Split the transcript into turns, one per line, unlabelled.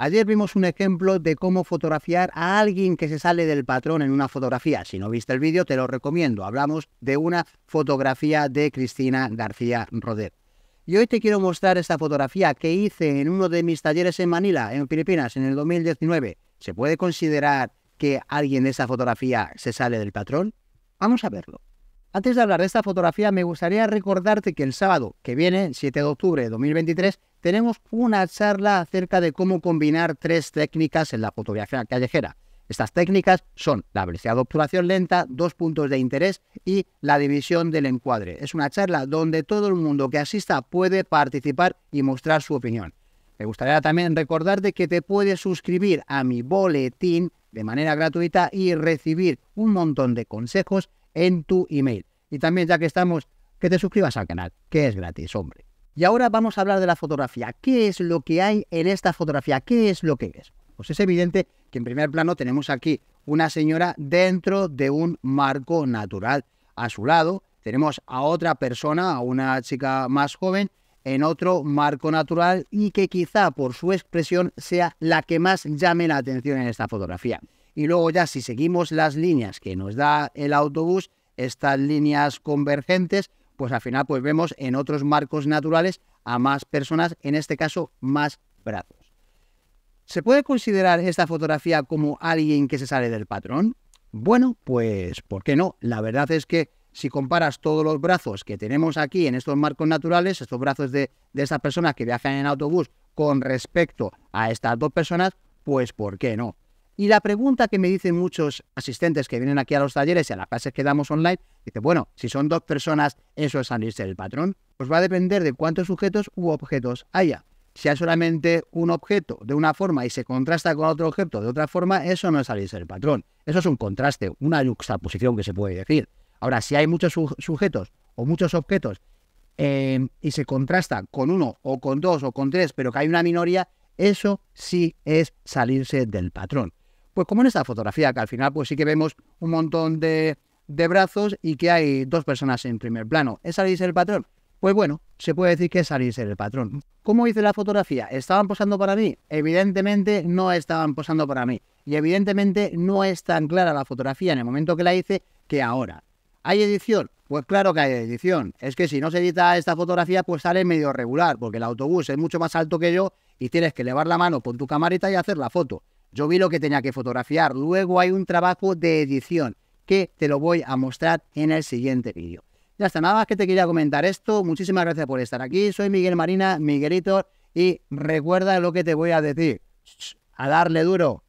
Ayer vimos un ejemplo de cómo fotografiar a alguien que se sale del patrón en una fotografía. Si no viste el vídeo, te lo recomiendo. Hablamos de una fotografía de Cristina García Roder. Y hoy te quiero mostrar esta fotografía que hice en uno de mis talleres en Manila, en Filipinas, en el 2019. ¿Se puede considerar que alguien de esa fotografía se sale del patrón? Vamos a verlo. Antes de hablar de esta fotografía, me gustaría recordarte que el sábado que viene, 7 de octubre de 2023, tenemos una charla acerca de cómo combinar tres técnicas en la fotografía callejera. Estas técnicas son la velocidad de obturación lenta, dos puntos de interés y la división del encuadre. Es una charla donde todo el mundo que asista puede participar y mostrar su opinión. Me gustaría también recordarte que te puedes suscribir a mi boletín de manera gratuita y recibir un montón de consejos en tu email. Y también ya que estamos, que te suscribas al canal, que es gratis, hombre. Y ahora vamos a hablar de la fotografía. ¿Qué es lo que hay en esta fotografía? ¿Qué es lo que es? Pues es evidente que en primer plano tenemos aquí una señora dentro de un marco natural. A su lado tenemos a otra persona, a una chica más joven, en otro marco natural y que quizá por su expresión sea la que más llame la atención en esta fotografía. Y luego ya si seguimos las líneas que nos da el autobús, estas líneas convergentes, pues al final pues vemos en otros marcos naturales a más personas, en este caso más brazos. ¿Se puede considerar esta fotografía como alguien que se sale del patrón? Bueno, pues ¿por qué no? La verdad es que si comparas todos los brazos que tenemos aquí en estos marcos naturales, estos brazos de, de estas personas que viajan en autobús con respecto a estas dos personas, pues ¿por qué no? Y la pregunta que me dicen muchos asistentes que vienen aquí a los talleres y a las clases que damos online, dice, bueno, si son dos personas, eso es salirse del patrón. Pues va a depender de cuántos sujetos u objetos haya. Si hay solamente un objeto de una forma y se contrasta con otro objeto de otra forma, eso no es salirse del patrón. Eso es un contraste, una juxtaposición que se puede decir. Ahora, si hay muchos sujetos o muchos objetos em, y se contrasta con uno o con dos o con tres, pero que hay una minoría, eso sí es salirse del patrón. Pues como en esta fotografía, que al final pues sí que vemos un montón de, brazos y que hay dos personas en primer plano. ¿Es salirse el patrón? Pues bueno, se puede decir que es salirse el patrón. ¿Cómo hice la fotografía? ¿Estaban posando para mí? Evidentemente no estaban posando para mí. Y evidentemente no es tan clara la fotografía en el momento que la hice que ahora. ¿Hay edición? Pues claro que hay edición. Es que si no se edita esta fotografía, pues sale medio regular, porque el autobús es mucho más alto que yo y tienes que elevar la mano por tu camarita y hacer la foto. Yo vi lo que tenía que fotografiar. Luego hay un trabajo de edición que te lo voy a mostrar en el siguiente vídeo. Ya está, nada más que te quería comentar esto. Muchísimas gracias por estar aquí. Soy Miguel Marina, Miguelito, y recuerda lo que te voy a decir. A darle duro.